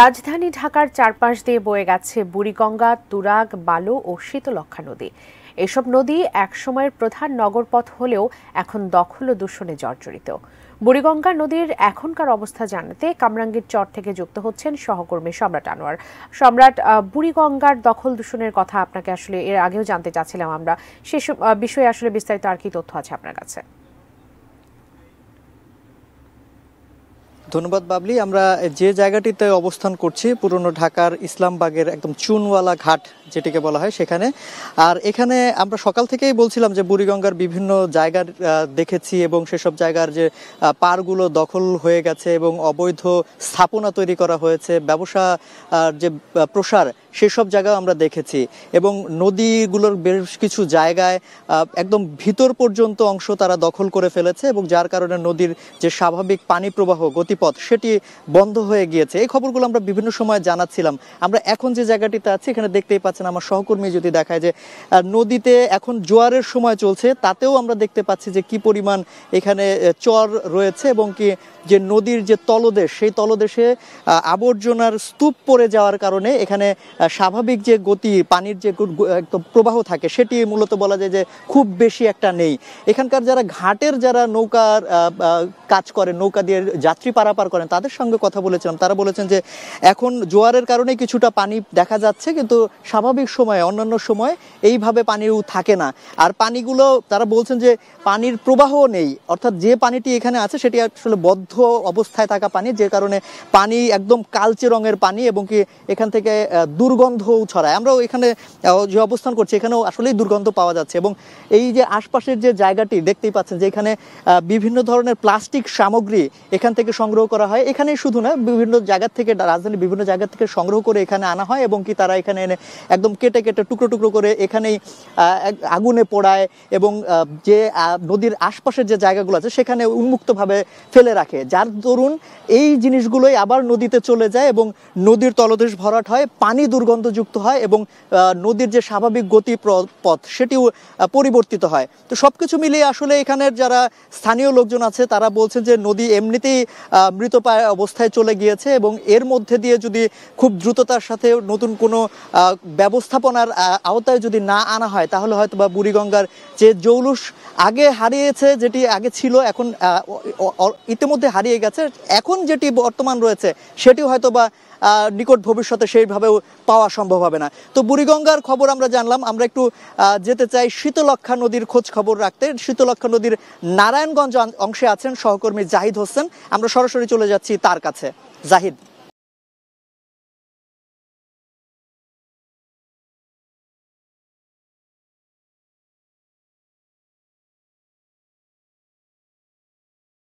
রাজধানী ঢাকার চারপাশ দিয়ে বয়ে গেছে বুড়িগঙ্গা তুরাগ বালো ও শীতলক্ষা নদী এসব নদী একসময়ের প্রধান নগরপথ হলেও এখন দখল ও দূষণে জর্জরিত বুড়িগঙ্গা নদীর এখনকার অবস্থা জানাতে কামরাঙ্গীর চর থেকে যুক্ত হচ্ছেন সহকর্মী সম্রাট আনোয়ার সম্রাট বুড়িগঙ্গার দখল দূষণের কথা আপনাকে আসলে এর আগেও জানতে চাচ্ছিলাম আমরা সে বিষয়ে আসলে বিস্তারিত আর কি তথ্য আছে আপনার কাছে ধন্যবাদ বাবলি আমরা যে জায়গাটিতে অবস্থান করছি পুরনো ঢাকার ইসলামবাগের একদম চুনওয়ালা ঘাট যেটিকে বলা হয় সেখানে আর এখানে আমরা সকাল থেকেই বলছিলাম যে বুড়িগঙ্গার বিভিন্ন জায়গার দেখেছি এবং সেসব জায়গার যে পারগুলো দখল হয়ে গেছে এবং অবৈধ স্থাপনা তৈরি করা হয়েছে ব্যবসা যে প্রসার সেসব জায়গাও আমরা দেখেছি এবং নদীগুলোর বেশ কিছু জায়গায় একদম ভিতর পর্যন্ত অংশ তারা দখল করে ফেলেছে এবং যার কারণে নদীর যে স্বাভাবিক পানি প্রবাহ গতি পথ সেটি বন্ধ হয়ে গিয়েছে এই খবরগুলো আমরা বিভিন্ন সময় জানাচ্ছিলাম আমরা এখন যে জায়গাটিতে আছি এখানে দেখতেই পাচ্ছেন আমার সহকর্মী যদি দেখায় যে নদীতে এখন জোয়ারের সময় চলছে তাতেও আমরা দেখতে পাচ্ছি যে কি পরিমাণ এখানে চর রয়েছে এবং কি যে নদীর যে তলদেশ সেই তলদেশে আবর্জনার স্তূপ পড়ে যাওয়ার কারণে এখানে স্বাভাবিক যে গতি পানির যে একদম প্রবাহ থাকে সেটি মূলত বলা যায় যে খুব বেশি একটা নেই এখানকার যারা ঘাটের যারা নৌকার কাজ করে নৌকা দিয়ে যাত্রী পারা পারাপার করেন তাদের সঙ্গে কথা বলেছিলাম তারা বলেছেন যে এখন জোয়ারের কারণে কিছুটা পানি দেখা যাচ্ছে কিন্তু স্বাভাবিক সময়ে অন্যান্য সময় এইভাবে পানির থাকে না আর পানিগুলো তারা বলছেন যে পানির প্রবাহ নেই অর্থাৎ যে পানিটি এখানে আছে সেটি আসলে বদ্ধ অবস্থায় থাকা পানি যে কারণে পানি একদম কালচে রঙের পানি এবং কি এখান থেকে দুর্গন্ধও ছড়ায় আমরাও এখানে যে অবস্থান করছি এখানেও আসলেই দুর্গন্ধ পাওয়া যাচ্ছে এবং এই যে আশপাশের যে জায়গাটি দেখতেই পাচ্ছেন যে এখানে বিভিন্ন ধরনের প্লাস্টিক সামগ্রী এখান থেকে সংগ্রহ সংগ্রহ করা হয় এখানে শুধু না বিভিন্ন জায়গা থেকে রাজধানীর বিভিন্ন জায়গা থেকে সংগ্রহ করে এখানে আনা হয় এবং কি তারা এখানে এনে একদম কেটে কেটে টুকরো টুকরো করে এখানেই আগুনে পোড়ায় এবং যে নদীর আশপাশের যে জায়গাগুলো আছে সেখানে উন্মুক্তভাবে ফেলে রাখে যার দরুন এই জিনিসগুলোই আবার নদীতে চলে যায় এবং নদীর তলদেশ ভরাট হয় পানি দুর্গন্ধযুক্ত হয় এবং নদীর যে স্বাভাবিক গতি পথ সেটিও পরিবর্তিত হয় তো সব কিছু মিলিয়ে আসলে এখানের যারা স্থানীয় লোকজন আছে তারা বলছেন যে নদী এমনিতেই মৃতপ্রায় অবস্থায় চলে গিয়েছে এবং এর মধ্যে দিয়ে যদি খুব দ্রুততার সাথে নতুন কোনো ব্যবস্থাপনার আওতায় যদি না আনা হয় তাহলে হয়তো বা বুড়িগঙ্গার যে জৌলুস আগে হারিয়েছে যেটি আগে ছিল এখন ইতিমধ্যে হারিয়ে গেছে এখন যেটি বর্তমান রয়েছে সেটি হয়তো বা নিকট ভবিষ্যতে সেইভাবেও পাওয়া সম্ভব হবে না তো বুড়িগঙ্গার খবর আমরা জানলাম আমরা একটু যেতে চাই শীতলক্ষা নদীর খোঁজ খবর রাখতে শীতলক্ষা নদীর নারায়ণগঞ্জ অংশে আছেন সহকর্মী জাহিদ হোসেন আমরা সরাসরি সরাসরি চলে যাচ্ছি তার কাছে জাহিদ